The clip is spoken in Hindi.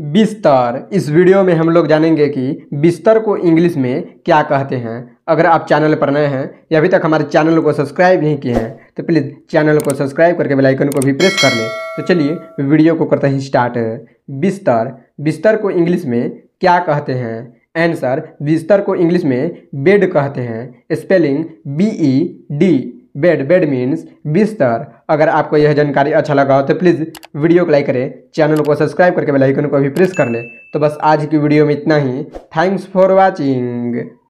बिस्तर इस वीडियो में हम लोग जानेंगे कि बिस्तर को इंग्लिश में क्या कहते हैं अगर आप चैनल पर नए हैं या अभी तक हमारे चैनल को सब्सक्राइब नहीं किए हैं तो प्लीज़ चैनल को सब्सक्राइब करके बेल आइकन को भी प्रेस कर लें तो चलिए वीडियो को करते हैं स्टार्ट बिस्तर बिस्तर को इंग्लिश में क्या कहते हैं आंसर बिस्तर को इंग्लिश में बेड कहते हैं spelling B E D bed bed means बिस्तर अगर आपको यह जानकारी अच्छा लगा हो तो प्लीज़ वीडियो को लाइक करें चैनल को सब्सक्राइब करके बेल आइकन को भी प्रेस कर लें तो बस आज की वीडियो में इतना ही थैंक्स फॉर वॉचिंग